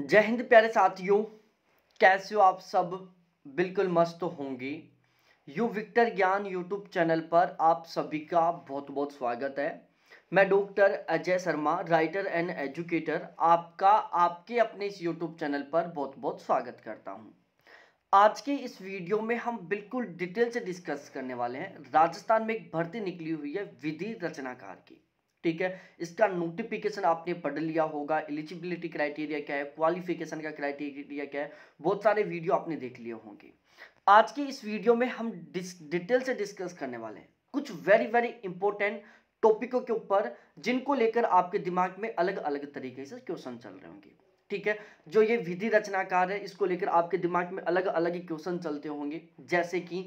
जय हिंद प्यारे साथियों कैसे हो आप सब बिल्कुल मस्त होंगे U Victor Gyan YouTube channel पर आप सभी का बहुत बहुत स्वागत है मैं doctor Ajay Sharma writer and educator आपका आपके अपने इस यूट्यूब चैनल पर बहुत बहुत स्वागत करता हूं। आज के इस वीडियो में हम बिल्कुल डिटेल से डिस्कस करने वाले हैं राजस्थान में एक भर्ती निकली हुई है विधि रचनाकार की ठीक है इसका नोटिफिकेशन आपने पढ़ लिया होगा एलिजिबिलिटी क्राइटेरिया क्या है क्वालिफिकेशन का क्राइटेरिया क्या है बहुत सारे वीडियो आपने देख लिए होंगे आज की इस वीडियो में हम डिटेल से डिस्कस करने वाले हैं कुछ वेरी वेरी इंपॉर्टेंट टॉपिकों के ऊपर जिनको लेकर आपके दिमाग में अलग अलग तरीके से क्वेश्चन चल रहे होंगे ठीक है जो ये विधि रचनाकार है इसको लेकर आपके दिमाग में अलग अलग क्वेश्चन चलते होंगे जैसे कि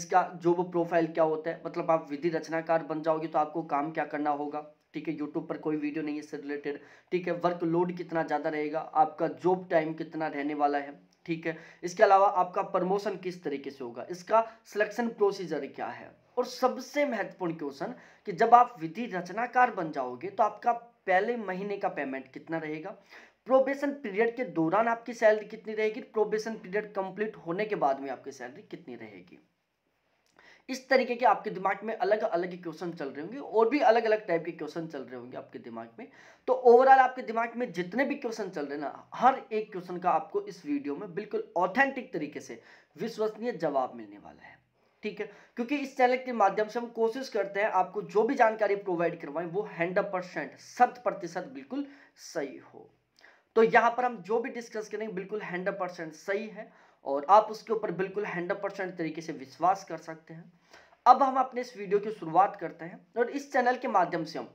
इसका जॉब प्रोफाइल क्या होता है मतलब आप विधि रचनाकार बन जाओगे तो आपको काम क्या करना होगा ठीक है यूट्यूब पर कोई वीडियो नहीं है इससे रिलेटेड ठीक है वर्कलोड कितना ज़्यादा रहेगा आपका जॉब टाइम कितना रहने वाला है ठीक है इसके अलावा आपका प्रमोशन किस तरीके से होगा इसका सिलेक्शन प्रोसीजर क्या है और सबसे महत्वपूर्ण क्वेश्चन कि जब आप विधि रचनाकार बन जाओगे तो आपका पहले महीने का पेमेंट कितना रहेगा प्रोबेशन पीरियड के दौरान आपकी सैलरी कितनी रहेगी प्रोबेशन पीरियड कंप्लीट होने के बाद में आपकी सैलरी कितनी रहेगी इस तरीके के आपके दिमाग में अलग अलग क्वेश्चन चल रहे होंगे और भी अलग अलग टाइप के क्वेश्चन चल रहे होंगे आपके दिमाग में तो ओवरऑल आपके दिमाग में जितने भी क्वेश्चन चल रहे ना हर एक क्वेश्चन का आपको इस वीडियो में बिल्कुल ऑथेंटिक तरीके से विश्वसनीय जवाब मिलने वाला है ठीक है क्योंकि इस चैनल के माध्यम से हम कोशिश करते हैं आपको जो भी जानकारी प्रोवाइड करवाएं वो हंड्रेड परसेंट शत प्रतिशत बिल्कुल सही हो तो यहाँ पर हम जो भी डिस्कस करेंगे बिल्कुल हंड्रेड परसेंट सही है और आप उसके ऊपर बिल्कुल हंड्रेड परसेंट तरीके से विश्वास कर सकते हैं अब हम अपने इस वीडियो की शुरुआत करते हैं और इस चैनल के माध्यम से हम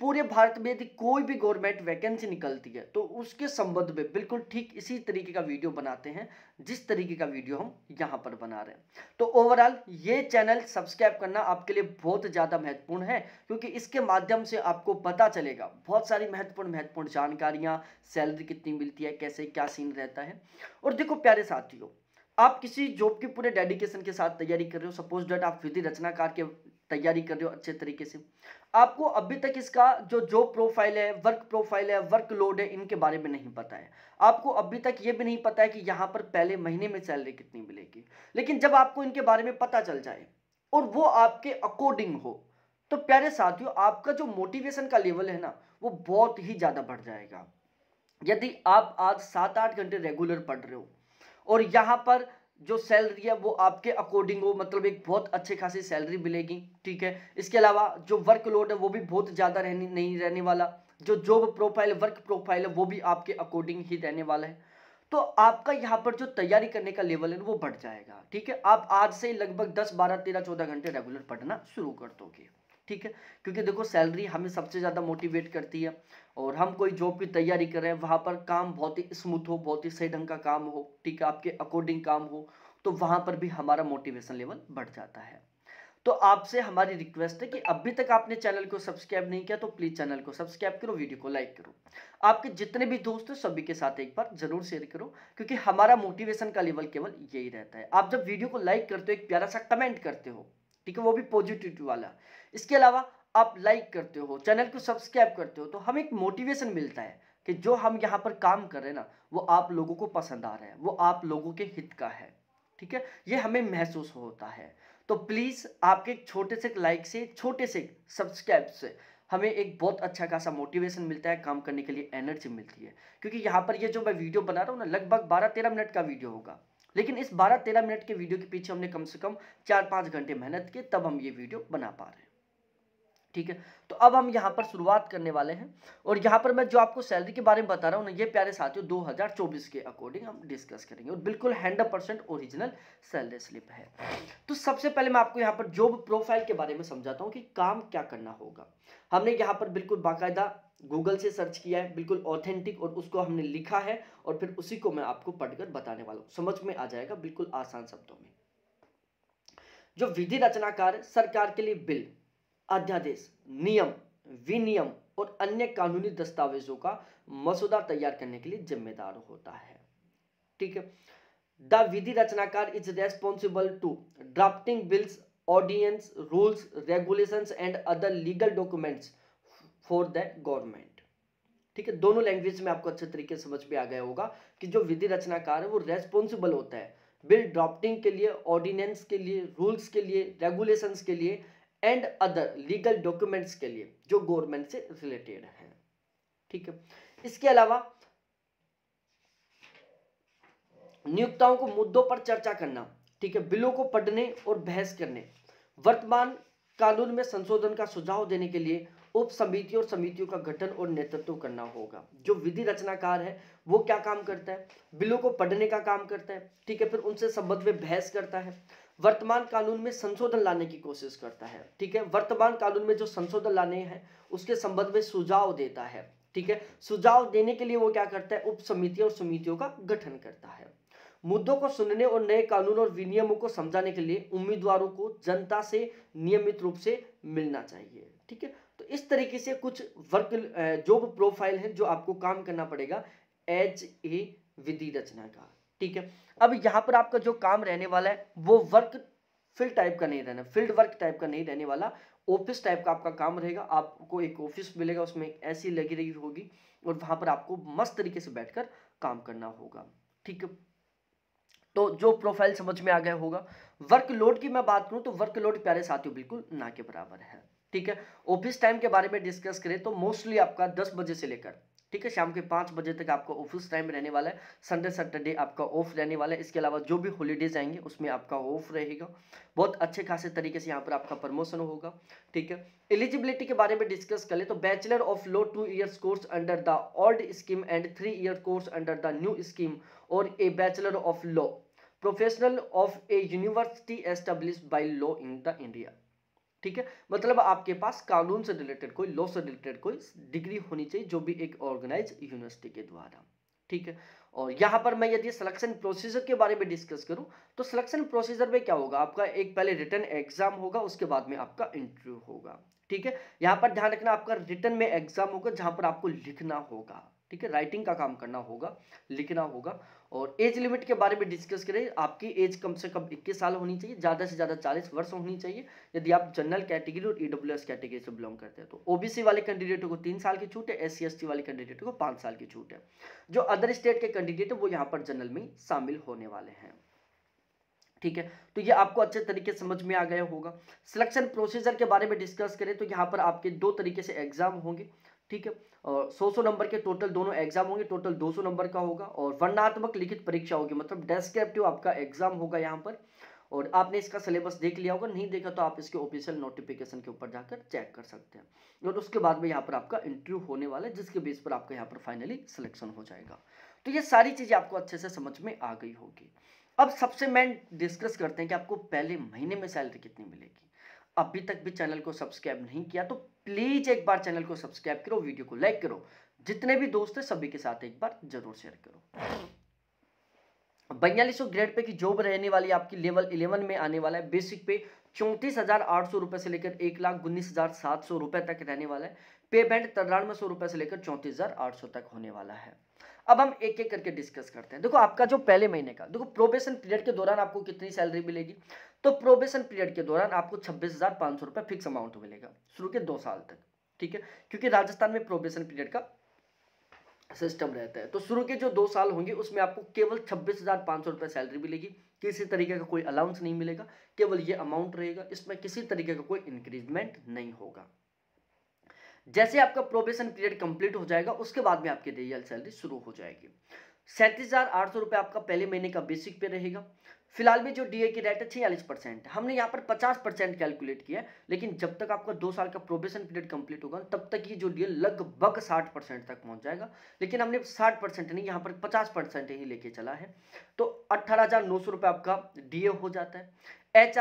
पूरे भारत में यदि कोई भी गवर्नमेंट वैकेंसी निकलती है तो उसके संबंध में बिल्कुल ठीक इसी तरीके का वीडियो बनाते हैं जिस तरीके का वीडियो हम यहाँ पर बना रहे हैं तो ओवरऑल ये चैनल सब्सक्राइब करना आपके लिए बहुत ज़्यादा महत्वपूर्ण है क्योंकि इसके माध्यम से आपको पता चलेगा बहुत सारी महत्वपूर्ण महत्वपूर्ण जानकारियाँ सैलरी कितनी मिलती है कैसे क्या सीन रहता है और देखो प्यारे साथियों आप किसी जॉब की पूरे डेडिकेशन के साथ तैयारी कर रहे हो सपोज डेट आप विधि रचनाकार के तैयारी कर रहे हो अच्छे तरीके से आपको अभी तक इसका जो जॉब प्रोफाइल है वर्क प्रोफाइल है वर्क लोड है इनके बारे में नहीं पता है आपको अभी तक ये भी नहीं पता है कि यहाँ पर पहले महीने में सैलरी कितनी मिलेगी लेकिन जब आपको इनके बारे में पता चल जाए और वो आपके अकॉर्डिंग हो तो प्यारे साथियों आपका जो मोटिवेशन का लेवल है ना वो बहुत ही ज़्यादा बढ़ जाएगा यदि आप आज सात आठ घंटे रेगुलर पढ़ रहे हो और यहाँ पर जो सैलरी है वो आपके अकॉर्डिंग हो मतलब एक बहुत अच्छे खासी सैलरी मिलेगी ठीक है इसके अलावा जो वर्कलोड है वो भी बहुत ज़्यादा रहने नहीं रहने वाला जो जॉब प्रोफाइल वर्क प्रोफाइल है वो भी आपके अकॉर्डिंग ही रहने वाला है तो आपका यहाँ पर जो तैयारी करने का लेवल है वो बढ़ जाएगा ठीक है आप आज से लगभग दस बारह तेरह चौदह घंटे रेगुलर पढ़ना शुरू कर दोगे ठीक है क्योंकि देखो सैलरी हमें सबसे ज़्यादा मोटिवेट करती है और हम कोई जॉब की तैयारी कर रहे हैं वहाँ पर काम बहुत ही स्मूथ हो बहुत ही सही ढंग का काम हो ठीक है आपके अकॉर्डिंग काम हो तो वहाँ पर भी हमारा मोटिवेशन लेवल बढ़ जाता है तो आपसे हमारी रिक्वेस्ट है कि अभी तक आपने चैनल को सब्सक्राइब नहीं किया तो प्लीज़ चैनल को सब्सक्राइब करो वीडियो को लाइक करो आपके जितने भी दोस्त हैं सभी के साथ एक बार जरूर शेयर करो क्योंकि हमारा मोटिवेशन का लेवल केवल यही रहता है आप जब वीडियो को लाइक करते हो एक प्यारा सा कमेंट करते हो ठीक है वो भी पॉजिटिविटी वाला इसके अलावा आप लाइक करते हो चैनल को सब्सक्राइब करते हो तो हमें एक मोटिवेशन मिलता है कि जो हम यहाँ पर काम कर रहे हैं ना वो आप लोगों को पसंद आ रहा है वो आप लोगों के हित का है ठीक है ये हमें महसूस होता है तो प्लीज़ आपके एक छोटे से लाइक से छोटे से सब्सक्राइब से हमें एक बहुत अच्छा खासा मोटिवेशन मिलता है काम करने के लिए एनर्जी मिलती है क्योंकि यहाँ पर ये जो मैं वीडियो बना रहा हूँ ना लगभग बारह तेरह मिनट का वीडियो होगा लेकिन इस बारह तेरह मिनट के वीडियो के पीछे हमने कम से कम चार पाँच घंटे मेहनत की तब हम ये वीडियो बना पा रहे हैं ठीक है तो अब हम यहाँ पर शुरुआत करने वाले हैं और यहाँ पर मैं जो आपको सैलरी के बारे में बता रहा हूँ ना ये प्यारे साथियों 2024 के अकॉर्डिंग हम डिस्कस करेंगे और बिल्कुल hundred percent original salary slip है तो सबसे पहले मैं आपको यहाँ पर जॉब प्रोफाइल के बारे में समझाता हूँ कि काम क्या करना होगा हमने यहाँ पर बिल्कुल बाकायदा गूगल से सर्च किया है बिल्कुल ऑथेंटिक और उसको हमने लिखा है और फिर उसी को मैं आपको पढ़कर बताने वाला हूँ समझ में आ जाएगा बिल्कुल आसान शब्दों में जो विधि रचनाकार सरकार के लिए बिल अध्यादेश नियम विनियम और अन्य कानूनी दस्तावेजों का मसौदा तैयार करने के लिए जिम्मेदार होता है ठीक है द विधि रचनाकार is responsible to drafting bills ordinance rules regulations and other legal documents for the government ठीक है दोनों लैंग्वेज में आपको अच्छे तरीके समझ में आ गया होगा कि जो विधि रचनाकार है वो रेस्पॉन्सिबल होता है बिल ड्राफ्टिंग के लिए ऑर्डिनेंस के लिए रूल्स के लिए रेगुलेशंस के लिए एंड अदर लीगल डॉक्यूमेंट्स के लिए जो गवर्नमेंट से रिलेटेड है ठीक है इसके अलावा नियुक्ताओं को मुद्दों पर चर्चा करना ठीक है बिलों को पढ़ने और बहस करने वर्तमान कानून में संशोधन का सुझाव देने के लिए उप समिति और समितियों का गठन और नेतृत्व करना होगा जो विधि रचनाकार है वो क्या काम करता है बिलों को पढ़ने का काम करता है ठीक है फिर उनसे संबंध में बहस करता है वर्तमान कानून में संशोधन लाने की कोशिश करता है ठीक है वर्तमान कानून में जो संशोधन लाने हैं उसके संबंध में सुझाव देता है ठीक है सुझाव देने के लिए वो क्या करता है उप समिति और समितियों का गठन करता है मुद्दों को सुनने और नए कानून और विनियमों को समझाने के लिए उम्मीदवारों को जनता से नियमित रूप से मिलना चाहिए ठीक है तो इस तरीके से कुछ वर्क जॉब प्रोफाइल है जो आपको काम करना पड़ेगा एज ए विधि रचना का ठीक है अब यहाँ पर आपका जो काम रहने वाला है वो वर्क फील्ड टाइप का नहीं रहना फील्ड वर्क टाइप का नहीं रहने वाला ऑफिस टाइप का आपका काम रहेगा आपको एक ऑफिस मिलेगा उसमें एक ऐसी लगी रही होगी और वहां पर आपको मस्त तरीके से बैठकर काम करना होगा ठीक है तो जो प्रोफाइल समझ में आ गया होगा वर्कलोड की मैं बात करूं तो वर्कलोड प्यारे साथियों बिल्कुल ना के बराबर है ठीक है ऑफिस टाइम के बारे में डिस्कस करें तो मोस्टली आपका दस बजे से लेकर ठीक है शाम के पाँच बजे तक आपका ऑफिस टाइम रहने वाला है संडे सैटरडे आपका ऑफ रहने वाला है इसके अलावा जो भी हॉलीडेज आएंगे उसमें आपका ऑफ रहेगा बहुत अच्छे खासे तरीके से यहाँ पर आपका प्रमोशन होगा ठीक है एलिजिबिलिटी के बारे में डिस्कस कर ले तो bachelor of law two years course under the old scheme and three year course under the new scheme और a bachelor of law professional of a university establish by law in the India ठीक है मतलब आपके पास कानून से related कोई law से related कोई डिग्री होनी चाहिए जो भी एक ऑर्गेनाइज यूनिवर्सिटी के द्वारा ठीक है और यहाँ पर मैं यदि सिलेक्शन प्रोसीजर के बारे में डिस्कस करूँ तो सिलेक्शन प्रोसीजर में क्या होगा आपका एक पहले रिटर्न एग्जाम होगा उसके बाद में आपका इंटरव्यू होगा ठीक है यहाँ पर ध्यान रखना आपका रिटर्न में एग्जाम होगा जहाँ पर आपको लिखना होगा ठीक है राइटिंग का काम करना होगा लिखना होगा और एज लिमिट के बारे में डिस्कस करें आपकी एज कम से कम 21 साल होनी चाहिए ज़्यादा से ज़्यादा 40 वर्ष होनी चाहिए यदि आप जनरल कैटेगरी और ईडब्ल्यू कैटेगरी से बिलोंग करते हैं तो ओबीसी वाले कैंडिडेटों को तीन साल की छूट है एस सी वाले कैंडिडेटों को पाँच साल की छूट है जो अदर स्टेट के कैंडिडेट है वो यहाँ पर जनरल में शामिल होने वाले हैं ठीक है तो ये आपको अच्छे तरीके से समझ में आ गया होगा सिलेक्शन प्रोसीजर के बारे में डिस्कस करें तो यहाँ पर आपके दो तरीके से एग्जाम होंगे ठीक है और सौ सौ नंबर के टोटल दोनों एग्जाम होंगे टोटल दो सौ नंबर का होगा और वर्णात्मक लिखित परीक्षा होगी मतलब डेस्क्रिप्टिव आपका एग्जाम होगा यहाँ पर और आपने इसका सिलेबस देख लिया होगा नहीं देखा तो आप इसके ऑफिशियल नोटिफिकेशन के ऊपर जाकर चेक कर सकते हैं और उसके बाद में यहाँ पर आपका इंटरव्यू होने वाला है जिसके बेस पर आपका यहाँ पर फाइनली सिलेक्शन हो जाएगा तो ये सारी चीज़ें आपको अच्छे से समझ में आ गई होगी अब सबसे मेन डिस्कस करते हैं कि आपको पहले महीने में सैलरी कितनी मिलेगी अभी तक भी चैनल को सब्सक्राइब नहीं किया तो प्लीज़ एक बार चैनल को सब्सक्राइब करो वीडियो को लाइक करो जितने भी दोस्त हैं सभी के साथ एक बार जरूर शेयर करो बयालीस ग्रेड पे की जॉब रहने वाली आपकी लेवल इलेवन में आने वाला है बेसिक पे चौंतीस हजार आठ सौ रुपए से लेकर एक लाख उन्नीस हजार सात सौ रुपए तक रहने वाला है पे बैंड तिरानवे सौ रुपए से लेकर चौंतीस हजार आठ सौ तक होने वाला है अब हम एक एक करके डिस्कस करते हैं देखो आपका जो पहले महीने का देखो प्रोबेशन पीरियड के दौरान आपको कितनी सैलरी मिलेगी तो प्रोबेशन पीरियड के दौरान आपको छब्बीस हज़ार पाँच सौ रुपये फिक्स अमाउंट मिलेगा शुरू के दो साल तक ठीक है क्योंकि राजस्थान में प्रोबेशन पीरियड का सिस्टम रहता है तो शुरू के जो दो साल होंगे उसमें आपको केवल छब्बीस हज़ार पाँच सौ रुपये सैलरी मिलेगी किसी तरीके का कोई अलाउंस नहीं मिलेगा केवल ये अमाउंट रहेगा इसमें किसी तरीके का कोई इंक्रीजमेंट नहीं होगा जैसे आपका प्रोबेशन पीरियड कंप्लीट हो जाएगा उसके बाद में आपकी रियल सैलरी शुरू हो जाएगी सैंतीस हज़ार आठ सौ रुपये आपका पहले महीने का बेसिक पे रहेगा फिलहाल भी जो डीए की रेट है छियालीस परसेंट हमने यहाँ पर पचास परसेंट कैलकुलेट किया है लेकिन जब तक आपका दो साल का प्रोबेशन पीरियड कंप्लीट होगा तब तक ये जो डीए लगभग साठ परसेंट तक पहुँच जाएगा लेकिन हमने साठ परसेंट नहीं यहाँ पर पचास परसेंट ही लेके चला है तो अट्ठारह आपका डीए हो जाता है एच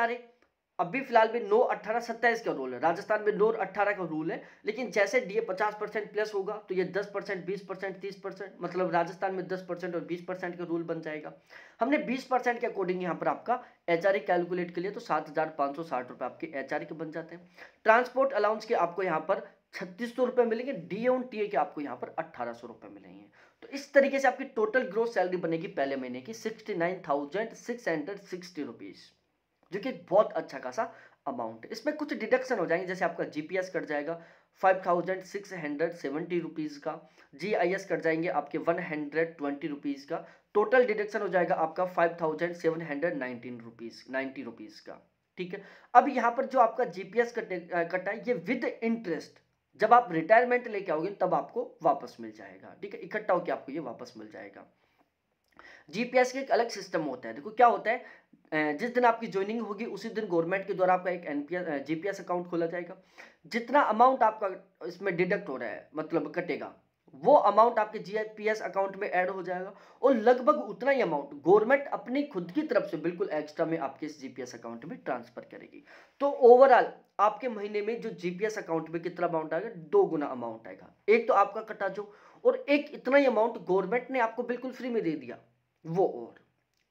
अभी फिलहाल में नौ अट्ठारह सत्ताईस का रूल है राजस्थान में नौ अट्ठारह का रूल है लेकिन जैसे डीए पचास परसेंट प्लस होगा तो ये दस परसेंट बीस परसेंट तीस परसेंट मतलब राजस्थान में दस परसेंट और बीस परसेंट का रूल बन जाएगा हमने बीस परसेंट के अकॉर्डिंग यहाँ पर आपका एच आर कैलकुलेट के लिए तो सात हज़ार पाँच सौ साठ रुपये आपके एच आर e के बन जाते हैं ट्रांसपोर्ट अलाउंस के आपको यहाँ पर छत्तीस सौ रुपये मिलेंगे डी एन टी ए के आपको यहाँ पर अट्ठारह सौ रुपये मिलेंगे तो इस तरीके से आपकी टोटल ग्रोथ सैलरी बनेगी पहले महीने की sixty nine thousand six hundred sixty rupees जो कि बहुत अच्छा खासा अमाउंट इसमें कुछ डिडक्शन हो जाएंगे जैसे आपका जीपीएस कट जाएगा five thousand six hundred seventy rupees का जी आई एस कट जाएंगे आपके वन हंड्रेड ट्वेंटी रुपीज़ का टोटल डिडक्शन हो जाएगा आपका five thousand seven hundred nineteen rupees ninety rupees का ठीक है अब यहाँ पर जो आपका जीपीएस कटे कटा है ये विद इंटरेस्ट जब आप रिटायरमेंट लेके आओगे तब आपको वापस मिल जाएगा ठीक है इकट्ठा होकर आपको ये वापस मिल जाएगा जीपीएस का एक अलग सिस्टम होता है देखो क्या होता है जिस दिन आपकी ज्वाइनिंग होगी उसी दिन गवर्नमेंट के द्वारा आपका एक एनपीएस जीपीएस अकाउंट खोला जाएगा जितना अमाउंट आपका इसमें डिडक्ट हो रहा है मतलब कटेगा वो अमाउंट आपके जीपीएस अकाउंट में ऐड हो जाएगा और लगभग उतना ही अमाउंट गवर्नमेंट अपनी खुद की तरफ से बिल्कुल एक्स्ट्रा में आपके इस जीपीएस अकाउंट में ट्रांसफर करेगी तो ओवरऑल आपके महीने में जो जीपीएस अकाउंट में कितना अमाउंट आएगा दो गुना अमाउंट आएगा एक तो आपका कटा जो और एक इतना ही अमाउंट गवर्नमेंट ने आपको बिल्कुल फ्री में दे दिया वो और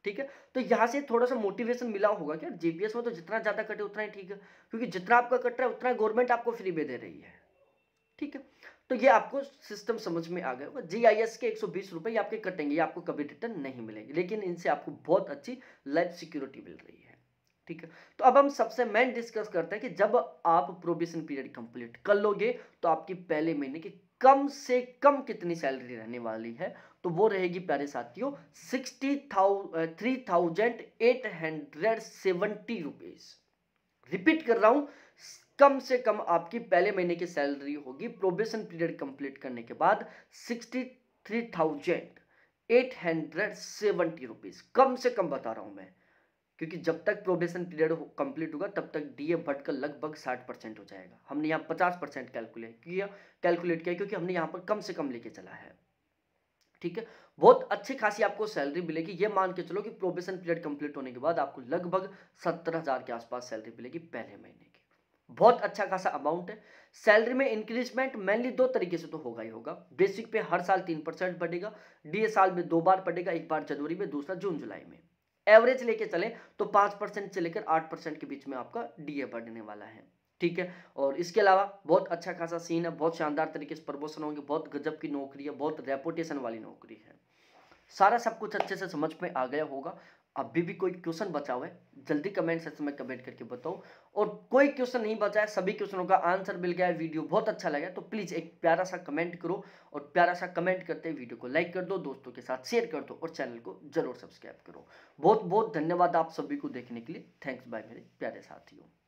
ठीक है तो यहाँ से थोड़ा सा मोटिवेशन मिला होगा क्या जीपीएस में तो जितना ज़्यादा कटे उतना ही ठीक है क्योंकि जितना आपका कट रहा है उतना गवर्नमेंट आपको फ्री में दे रही है ठीक है तो ये आपको सिस्टम समझ में आ गया होगा जी आई एस के एक सौ बीस आपके कटेंगे ये आपको कभी रिटर्न नहीं मिलेंगे लेकिन इनसे आपको बहुत अच्छी लाइफ सिक्योरिटी मिल रही है ठीक है तो अब हम सबसे मेन डिस्कस करते हैं कि जब आप प्रोबेशन पीरियड कंप्लीट कर लोगे तो आपकी पहले महीने की कम से कम कितनी सैलरी रहने वाली है तो वो रहेगी प्यारे साथियों sixty thousand three thousand eight hundred seventy rupees repeat कर रहा हूं कम से कम आपकी पहले महीने की सैलरी होगी प्रोबेशन पीरियड कंप्लीट करने के बाद sixty three thousand eight hundred seventy rupees कम से कम बता रहा हूं मैं क्योंकि जब तक प्रोबेशन पीरियड कंप्लीट होगा तब तक डीए भट का लगभग साठ परसेंट हो जाएगा हमने यहाँ पचास परसेंट कैलकुलेट किया कैलकुलेट किया क्योंकि हमने यहाँ पर कम से कम लेके चला है ठीक है बहुत अच्छी खासी आपको सैलरी मिलेगी ये मान के चलो कि प्रोबेशन पीरियड कंप्लीट होने के बाद आपको लगभग सत्तर हज़ार के आसपास सैलरी मिलेगी पहले महीने की बहुत अच्छा खासा अमाउंट है सैलरी में इंक्रीजमेंट मेनली दो तरीके से तो होगा ही होगा बेसिक पे हर साल तीन परसेंट बढ़ेगा डीए साल में दो बार पड़ेगा एक बार जनवरी में दूसरा जून जुलाई में एवरेज लेके चले तो पांच परसेंट से लेकर आठ परसेंट के बीच में आपका डीए बढ़ने वाला है ठीक है और इसके अलावा बहुत अच्छा खासा सीन है बहुत शानदार तरीके से प्रमोशन होंगे बहुत गजब की नौकरी है बहुत रेपुटेशन वाली नौकरी है सारा सब कुछ अच्छे से समझ में आ गया होगा अभी भी कोई क्वेश्चन बचा हुआ है जल्दी कमेंट सेक्शन में कमेंट करके बताओ और कोई क्वेश्चन नहीं बचा है सभी क्वेश्चनों का आंसर मिल गया है वीडियो बहुत अच्छा लगा तो प्लीज़ एक प्यारा सा कमेंट करो और प्यारा सा कमेंट करते हुए वीडियो को लाइक कर दो दोस्तों के साथ शेयर कर दो और चैनल को जरूर सब्सक्राइब करो बहुत बहुत धन्यवाद आप सभी को देखने के लिए थैंक्स बाय मेरे प्यारे साथियों